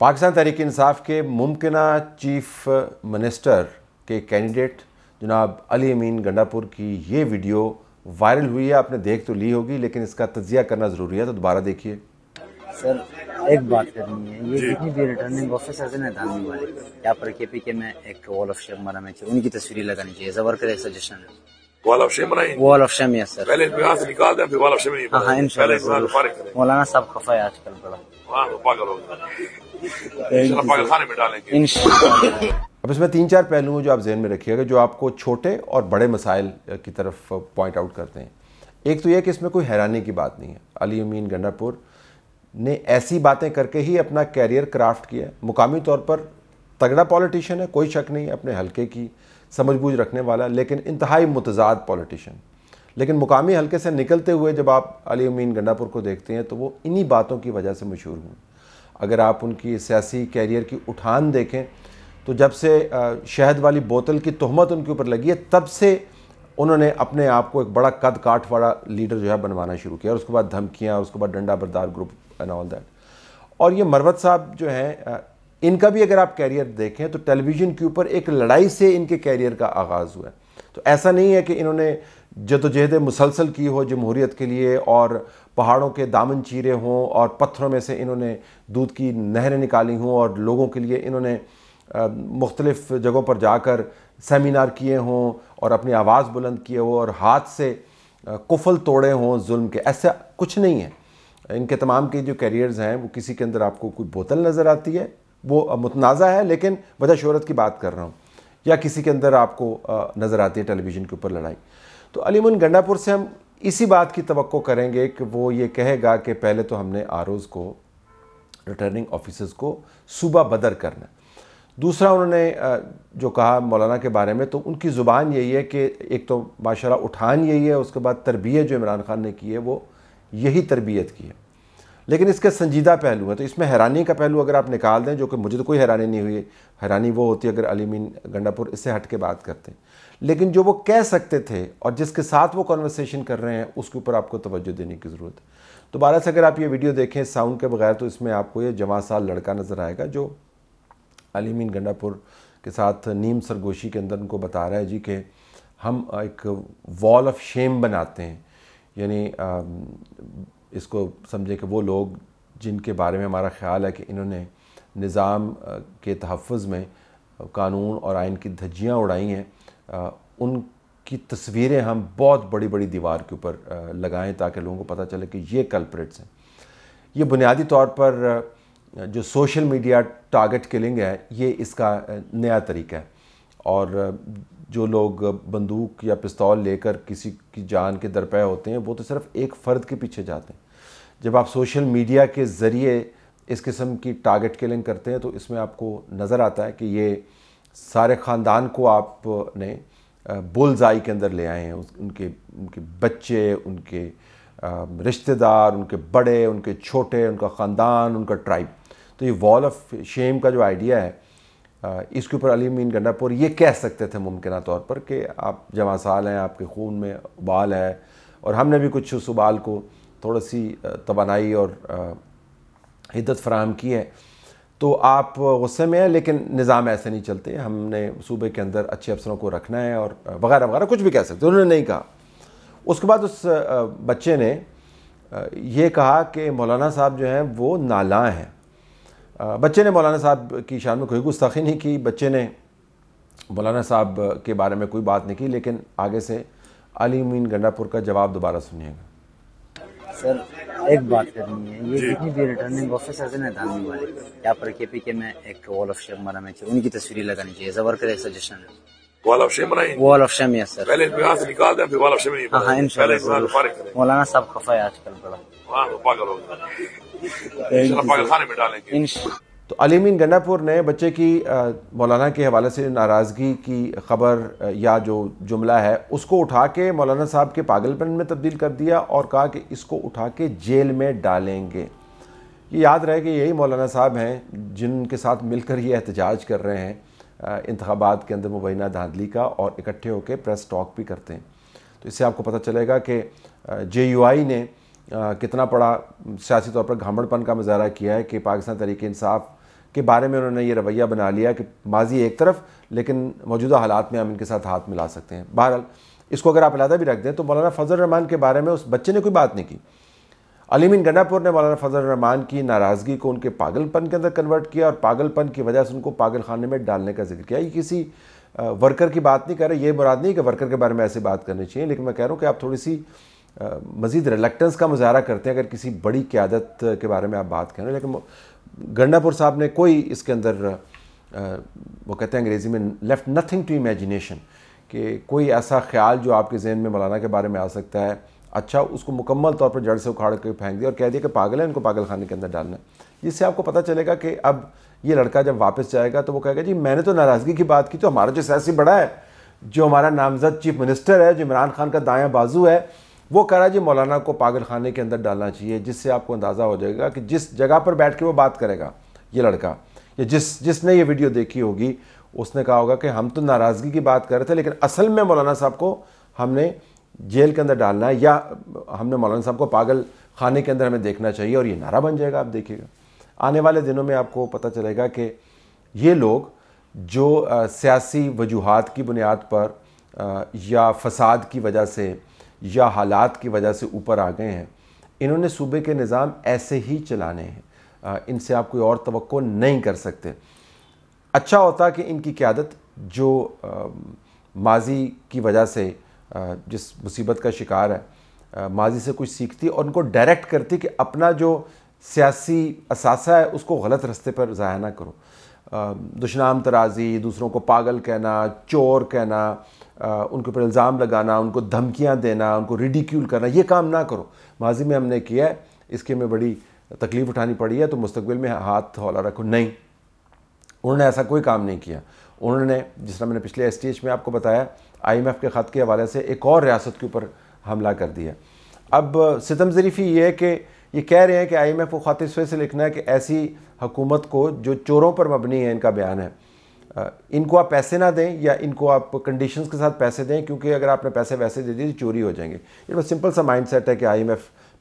पाकिस्तान तहरीक इंसाफ के मुमकिन chief minister के कैंडिडेट जनाब अली अमीन गंडापुर की ये वीडियो वायरल हुई है आपने देख तो ली होगी लेकिन इसका तजिया करना ज़रूरी है तो दोबारा देखिए सर एक बात करनी है ये कितनी भी रिटर्निंग ऑफिसर ने धामी वाले यहाँ पर के पी के में एक वॉल ऑफ शेम बना चाहिए उनकी तस्वीरें लगानी चाहिए जबर कर सजेशन है वॉल ऑफ शेम बनाई wall of shame yes sir पहले यहाँ से निकाल दें फिर वॉल ऑफ शेम नहीं हाँ, हाँ पहले मौलाना साहब खफा है आजकल बड़ा हाँ तो पागल हो में अब इसमें तीन चार पहलू जो आप जहन में रखिएगा जो आपको छोटे और बड़े मसाइल की तरफ पॉइंट आउट करते हैं एक तो यह कि इसमें कोई हैरानी की बात नहीं है अली अमीन गंडापुर ने ऐसी बातें करके ही अपना कैरियर क्राफ्ट किया मुकामी तौर पर तगड़ा पॉलिटिशियन है कोई शक नहीं अपने हलके की समझबूझ रखने वाला लेकिन इंतहाई मुतजाद पॉलिटिशियन लेकिन मुकामी हलके से निकलते हुए जब आप अली अमीन गंडापुर को देखते हैं तो वो इन्हीं बातों की वजह से मशहूर हुए अगर आप उनकी सियासी कैरियर की उठान देखें तो जब से शहद वाली बोतल की तहमत उनके ऊपर लगी है तब से उन्होंने अपने आप को एक बड़ा कद काठ वाला लीडर जो है बनवाना शुरू किया और उसके बाद धमकियाँ उसके बाद डंडा बरदार ग्रुप एंड ऑल दैट और ये मरवत साहब जो हैं इनका भी अगर आप कैरियर देखें तो टेलीविज़न के ऊपर एक लड़ाई से इनके कैरियर का आगाज़ हुआ है तो ऐसा नहीं है कि इन्होंने जदोजहद मुसलसल की हो जमहूरीत के लिए और पहाड़ों के दामन चीरे हों और पत्थरों में से इन्होंने दूध की नहरें निकाली हों और लोगों के लिए इन्होंने मुख्तलिफ़ जगहों पर जाकर सेमिनार किए हों और अपनी आवाज़ बुलंद किए हों और हाथ से कुफल तोड़े हों जुल्म के ऐसा कुछ नहीं है इनके तमाम के जो कैरियर्स हैं वो किसी के अंदर आपको कोई बोतल नज़र आती है वो मुतनाज़ा है लेकिन वजह शहरत की बात कर रहा हूँ या किसी के अंदर आपको नज़र आती है टेलीविज़न के ऊपर लड़ाई तो अलीमन गंडापुर से हम इसी बात की तो करेंगे कि वो ये कहेगा कि पहले तो हमने आर को रिटर्निंग ऑफिसर्स को सुबह बदर करना दूसरा उन्होंने जो कहा मौलाना के बारे में तो उनकी ज़ुबान यही है कि एक तो माशा उठान यही है उसके बाद तरबियत जो इमरान खान ने की है वो यही तरबियत की है लेकिन इसके संजीदा पहलू हैं तो इसमें हैरानी का पहलू अगर आप निकाल दें जो कि मुझे तो कोई हैरानी नहीं हुई हैरानी वो होती है अगर अलीमीन गंडापुर इससे हट के बात करते हैं लेकिन जो वो कह सकते थे और जिसके साथ वो कॉन्वर्सेशन कर रहे हैं उसके ऊपर आपको तवज्जो देने की ज़रूरत है दोबारा तो से अगर आप ये वीडियो देखें साउंड के बगैर तो इसमें आपको ये जमा साल लड़का नज़र आएगा जो अलीमीन गंडापुर के साथ नीम सरगोशी के अंदर उनको बता रहा है जी कि हम एक वॉल ऑफ शेम बनाते हैं यानी इसको समझे कि वो लोग जिनके बारे में हमारा ख्याल है कि इन्होंने निज़ाम के तहफ़ में कानून और आइन की धज्जियाँ उड़ाई हैं उनकी तस्वीरें हम बहुत बड़ी बड़ी दीवार के ऊपर लगाएं ताकि लोगों को पता चले कि ये कल्परेट्स हैं ये बुनियादी तौर पर जो सोशल मीडिया टारगेट किलिंग है ये इसका नया तरीका है और जो लोग बंदूक या पिस्तौल लेकर किसी की जान के दरपे होते हैं वो तो सिर्फ एक फ़र्द के पीछे जाते हैं जब आप सोशल मीडिया के ज़रिए इस किस्म की टारगेट किलिंग करते हैं तो इसमें आपको नज़र आता है कि ये सारे ख़ानदान को आपने बोलजाई के अंदर ले आए हैं उनके उनके बच्चे उनके रिश्तेदार उनके बड़े उनके छोटे उनका ख़ानदान उनका ट्राइब तो ये वॉल ऑफ शेम का जो आइडिया है इसके ऊपर अली मीन गंडापुर ये कह सकते थे मुमकिन तौर पर कि आप जमासाल हैं आपके खून में उबाल है और हमने भी कुछ उस उबाल को थोड़ा सी तोानाई और हिदत फ्राहम की है तो आप गुस्से में हैं लेकिन निज़ाम ऐसे नहीं चलते हमने सूबे के अंदर अच्छे अफसरों को रखना है और वगैरह वगैरह कुछ भी कह सकते उन्होंने नहीं कहा उसके बाद उस बच्चे ने ये कहा कि मौलाना साहब जो हैं वो नाला हैं बच्चे ने मौलाना साहब की शान में कोई गुस्ताखी नहीं की बच्चे ने मौलाना साहब के बारे में कोई बात नहीं की लेकिन आगे से अली मीन गंडापुर का जवाब दोबारा सुनिएगा सर एक बात करनी है ये जितनी भी रिटर्निंग ऑफिसर है ना धानी वाले यहाँ पर के पी के में एक वॉल ऑफ शेम बना चाहिए उनकी तस्वीरें लगानी चाहिए जबर का सजेशन है वॉल ऑफ शेम बनाएंगे wall of shame yes sir पहले यहाँ से निकाल दें फिर वॉल ऑफ शेम नहीं हाँ, हाँ इंशाल्लाह मौलाना सब खफा है आजकल बड़ा हाँ तो पागल हो गया पागल खाने में डालेंगे तो अलीमीन गन्नापुर ने बच्चे की मौलाना के हवाले से नाराज़गी की खबर या जो जुमला है उसको उठा के मौलाना साहब के पागलपन में तब्दील कर दिया और कहा कि इसको उठा के जेल में डालेंगे ये याद रहे कि यही मौलाना साहब हैं जिनके साथ मिलकर ये एहतजाज कर रहे हैं इंतबात के अंदर मुबैना धांधली का और इकट्ठे होकर प्रेस टॉक भी करते हैं तो इससे आपको पता चलेगा कि जे यू आई ने कितना बड़ा सियासी तौर पर घामड़पन का मजारा किया है कि पाकिस्तान तरीके इंसाफ़ के बारे में उन्होंने ये रवैया बना लिया कि माजी एक तरफ लेकिन मौजूदा हालात में हम इनके साथ हाथ मिला सकते हैं बहरहाल इसको अगर आप इलादा भी रख दें तो मौलाना फजल रहमान के बारे में उस बच्चे ने कोई बात नहीं की अलीमिन गंडापुर ने मौलाना फजल रहमान की नाराज़गी को उनके पागलपन के अंदर कन्वर्ट किया और पागलपन की वजह से उनको पागल खाने में डालने का जिक्र किया ये किसी वर्कर की बात नहीं कर रहे ये मुराद नहीं कि वर्कर के बारे में ऐसी बात करनी चाहिए लेकिन मैं कह रहा हूँ कि आप थोड़ी सी मज़ीद रिलेक्टेंस का मुजाहरा करते हैं अगर किसी बड़ी क्यादत के बारे में आप बात करें लेकिन गंडापुर साहब ने कोई इसके अंदर वो कहते हैं अंग्रेज़ी में लेफ़्ट नथिंग टू इमेजिनेशन कि कोई ऐसा ख्याल जो आपके जहन में मौलाना के बारे में आ सकता है अच्छा उसको मुकम्मल तौर पर जड़ से उखाड़ के फेंक दिया और कह दिया कि पागल है इनको पागल खाने के अंदर डालना जिससे आपको पता चलेगा कि अब ये लड़का जब वापस जाएगा तो वो कहेगा जी मैंने तो नाराज़गी की बात की तो हमारा जो सियासी बड़ा है जो हमारा नामजद चीफ मिनिस्टर है जो इमरान खान का दायां बाजू है वो कह रहा है जी मौलाना को पागल खाने के अंदर डालना चाहिए जिससे आपको अंदाज़ा हो जाएगा कि जिस जगह पर बैठ के वो बात करेगा ये लड़का या जिस जिसने ये वीडियो देखी होगी उसने कहा होगा कि हम तो नाराज़गी की बात कर रहे थे लेकिन असल में मौलाना साहब को हमने जेल के अंदर डालना है या हमने मौलाना साहब को पागल खाने के अंदर हमें देखना चाहिए और ये नारा बन जाएगा आप देखिएगा आने वाले दिनों में आपको पता चलेगा कि ये लोग जो सियासी वजूहत की बुनियाद पर आ, या फसाद की वजह से या हालात की वजह से ऊपर आ गए हैं इन्होंने सूबे के निज़ाम ऐसे ही चलाने हैं इनसे आप कोई और तो नहीं कर सकते अच्छा होता कि इनकी क्यादत जो माजी की वजह से जिस मुसीबत का शिकार है माजी से कुछ सीखती और उनको डायरेक्ट करती कि अपना जो सियासी असासा है उसको गलत रास्ते पर ज़ाया ना करो दुशनाम तराजी दूसरों को पागल कहना चोर कहना उनके ऊपर इल्ज़ाम लगाना उनको धमकियाँ देना उनको रिडिक्यूल करना ये काम ना करो माजी में हमने किया है इसके में बड़ी तकलीफ़ उठानी पड़ी है तो मुस्तबिल में हाथ हौला रखो नहीं उन्होंने ऐसा कोई काम नहीं किया उन्होंने जिस तरह मैंने पिछले एस में आपको बताया आई के ख़त के हवाले से एक और रियासत के ऊपर हमला कर दिया अब सितम ज़रीफ़ी ये है कि ये कह रहे हैं कि आई एम एफ को ख़ात इस से लिखना है कि ऐसी हुकूमत को जो चोरों पर मबनी है इनका बयान है इनको आप पैसे ना दें या इनको आप कंडीशंस के साथ पैसे दें क्योंकि अगर आपने पैसे वैसे दे दिए तो चोरी हो जाएंगे ये बस सिंपल सा माइंड सेट है कि आई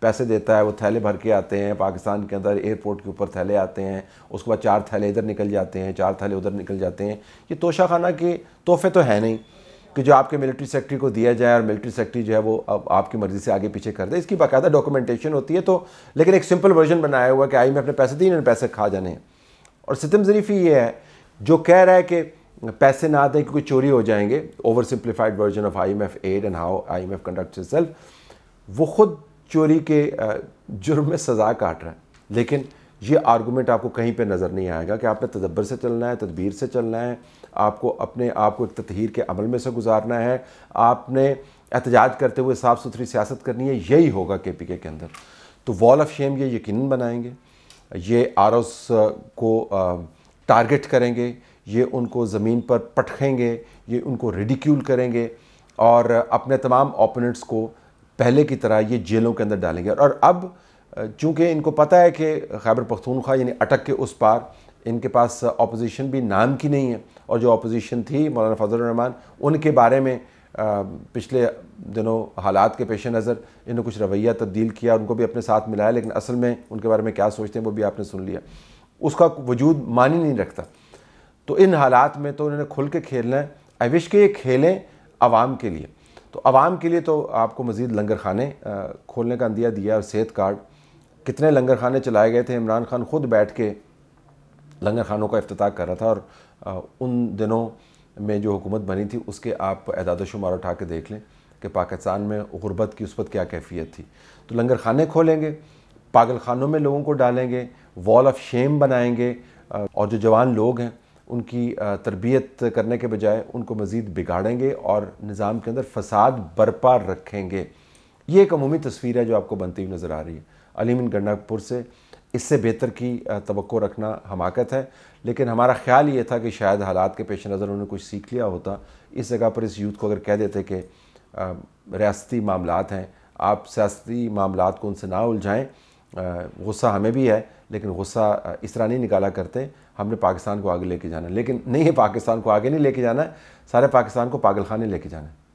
पैसे देता है वो थैले भर के आते हैं पाकिस्तान के अंदर एयरपोर्ट के ऊपर थैले आते हैं उसके बाद चार थैले इधर निकल जाते हैं चार थैले उधर निकल जाते हैं ये तोशाखाना के तोहफे तो है नहीं कि जो आपके मिलिट्री सेक्रेटरी को दिया जाए और मिलिट्री सेक्रेटरी जो है वो अब आपकी मर्ज़ी से आगे पीछे कर दे इसकी बाकायदा डॉक्यूमेंटेशन होती है तो लेकिन एक सिंपल वर्जन बनाया हुआ कि आई में अपने पैसे दिए इन्होंने पैसे खा जाने हैं और सितम जरीफी ये है जो कह रहा है कि पैसे ना दें क्योंकि चोरी हो जाएंगे over simplified version of I M F aid and how I M F conduct वो खुद चोरी के जुर्म में सज़ा काट रहा है लेकिन ये आर्गूमेंट आपको कहीं पे नज़र नहीं आएगा कि आपने तदब्बर से चलना है तदबीर से चलना है आपको अपने आप को एक ततहीर के अमल में से गुजारना है आपने एहतजाज करते हुए साफ़ सुथरी सियासत करनी है यही होगा के पी के के अंदर तो वॉल ऑफ शेम ये यकीन बनाएंगे ये आर को टारगेट करेंगे ये उनको ज़मीन पर पटखेंगे ये उनको रिडिक्यूल करेंगे और अपने तमाम ओपोनेंट्स को पहले की तरह ये जेलों के अंदर डालेंगे और अब चूँकि इनको पता है कि खैबर पख्तूनख्वा यानी अटक के उस पार इनके पास अपोजिशन भी नाम की नहीं है और जो अपोजिशन थी मौलाना फजलरहमान उनके बारे में पिछले दिनों हालात के पेश नज़र इन्होंने कुछ रवैया तब्दील किया उनको भी अपने साथ मिलाया लेकिन असल में उनके बारे में क्या सोचते हैं वो भी आपने सुन लिया उसका वजूद मानी नहीं रखता तो इन हालात में तो उन्होंने खुल के खेलना है आई विश के ये खेलें आवाम के लिए तो आवाम के लिए तो आपको मज़ीद लंगर खाने खोलने का अंदिया दिया और सेहत कार्ड कितने लंगर खाने चलाए गए थे इमरान खान ख़ुद बैठ के लंगर खानों का अफ्ताह कर रहा था और आ, उन दिनों में जो हुकूमत बनी थी उसके आप एदाद शुमार उठा के देख लें कि पाकिस्तान में गुरबत की उस पर क्या कैफियत थी तो लंगर खाने खोलेंगे पागल खानों में लोगों को डालेंगे वॉल ऑफ शेम बनाएंगे और जो जवान लोग हैं उनकी तरबियत करने के बजाय उनको मज़ीद बिगाड़ेंगे और निज़ाम के अंदर फसाद बरपा रखेंगे ये एक अमूमी तस्वीर है जो आपको बनती हुई नज़र आ रही है अलीमिन गंडापुर से इससे बेहतर की तो रखना हमाकत है लेकिन हमारा ख्याल ये था कि शायद हालात के पेश नज़र उन्होंने कुछ सीख लिया होता इस जगह पर इस यूथ को अगर कह देते कि रियाती मामला हैं आप सियासती मामला को उनसे ना उलझाएँ गुस्सा हमें भी है लेकिन गुस्सा इस तरह नहीं निकाला करते हमने पाकिस्तान को आगे लेके जाना लेकिन नहीं है पाकिस्तान को आगे नहीं लेके जाना है सारे पाकिस्तान को पागल लेके जाना है